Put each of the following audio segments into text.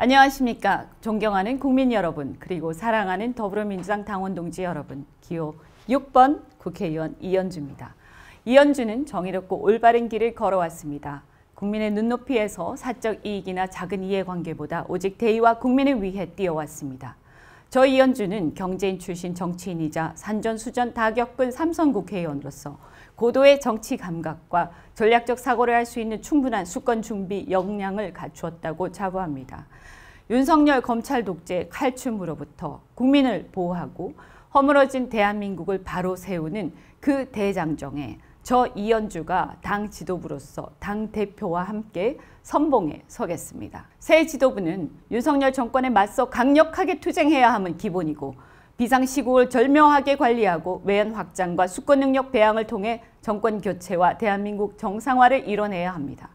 안녕하십니까. 존경하는 국민 여러분 그리고 사랑하는 더불어민주당 당원 동지 여러분 기호 6번 국회의원 이현주입니다. 이현주는 정의롭고 올바른 길을 걸어왔습니다. 국민의 눈높이에서 사적 이익이나 작은 이해관계보다 오직 대의와 국민을 위해 뛰어왔습니다. 저 이현주는 경제인 출신 정치인이자 산전수전 다 겪은 삼성 국회의원으로서 고도의 정치 감각과 전략적 사고를 할 수 있는 충분한 수권 준비 역량을 갖추었다고 자부합니다. 윤석열 검찰 독재 칼춤으로부터 국민을 보호하고 허물어진 대한민국을 바로 세우는 그 대장정에 저 이현주가 당 지도부로서 당 대표와 함께 선봉에 서겠습니다. 새 지도부는 윤석열 정권에 맞서 강력하게 투쟁해야 함은 기본이고 비상시국을 절묘하게 관리하고 외연 확장과 수권 능력 배양을 통해 정권 교체와 대한민국 정상화를 이뤄내야 합니다.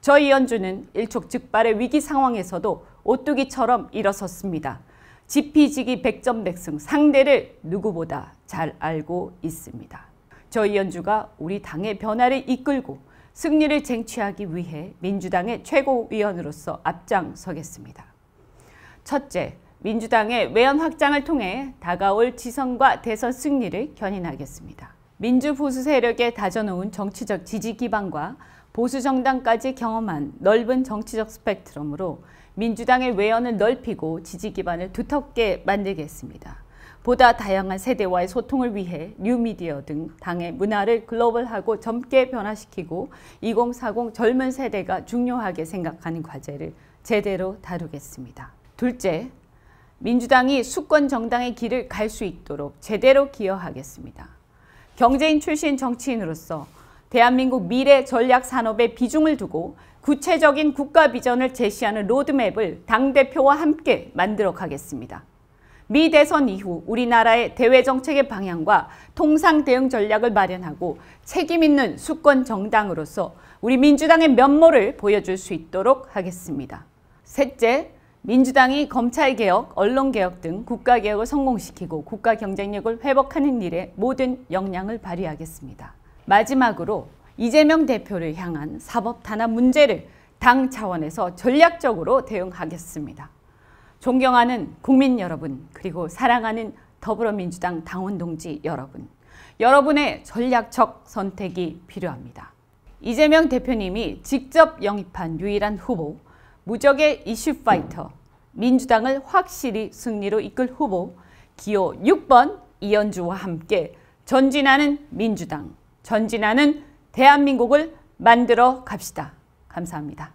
저 이현주는 일촉즉발의 위기 상황에서도 오뚜기처럼 일어섰습니다. 지피지기 백전백승 상대를 누구보다 잘 알고 있습니다. 저 이현주가 우리 당의 변화를 이끌고 승리를 쟁취하기 위해 민주당의 최고위원으로서 앞장서겠습니다. 첫째, 민주당의 외연 확장을 통해 다가올 지선과 대선 승리를 견인하겠습니다. 민주보수 세력에 다져놓은 정치적 지지 기반과 보수 정당까지 경험한 넓은 정치적 스펙트럼으로 민주당의 외연을 넓히고 지지 기반을 두텁게 만들겠습니다. 보다 다양한 세대와의 소통을 위해 뉴미디어 등 당의 문화를 글로벌하고 젊게 변화시키고 2040 젊은 세대가 중요하게 생각하는 과제를 제대로 다루겠습니다. 둘째, 민주당이 수권 정당의 길을 갈 수 있도록 제대로 기여하겠습니다. 경제인 출신 정치인으로서 대한민국 미래 전략 산업에 비중을 두고 구체적인 국가 비전을 제시하는 로드맵을 당대표와 함께 만들어 가겠습니다. 미 대선 이후 우리나라의 대외 정책의 방향과 통상 대응 전략을 마련하고 책임 있는 수권 정당으로서 우리 민주당의 면모를 보여줄 수 있도록 하겠습니다. 셋째, 민주당이 검찰개혁, 언론개혁 등 국가개혁을 성공시키고 국가 경쟁력을 회복하는 일에 모든 역량을 발휘하겠습니다. 마지막으로 이재명 대표를 향한 사법 탄압 문제를 당 차원에서 전략적으로 대응하겠습니다. 존경하는 국민 여러분 그리고 사랑하는 더불어민주당 당원 동지 여러분 여러분의 전략적 선택이 필요합니다. 이재명 대표님이 직접 영입한 유일한 후보 무적의 이슈 파이터, 민주당을 확실히 승리로 이끌 후보, 기호 6번 이현주와 함께 전진하는 민주당, 전진하는 대한민국을 만들어 갑시다. 감사합니다.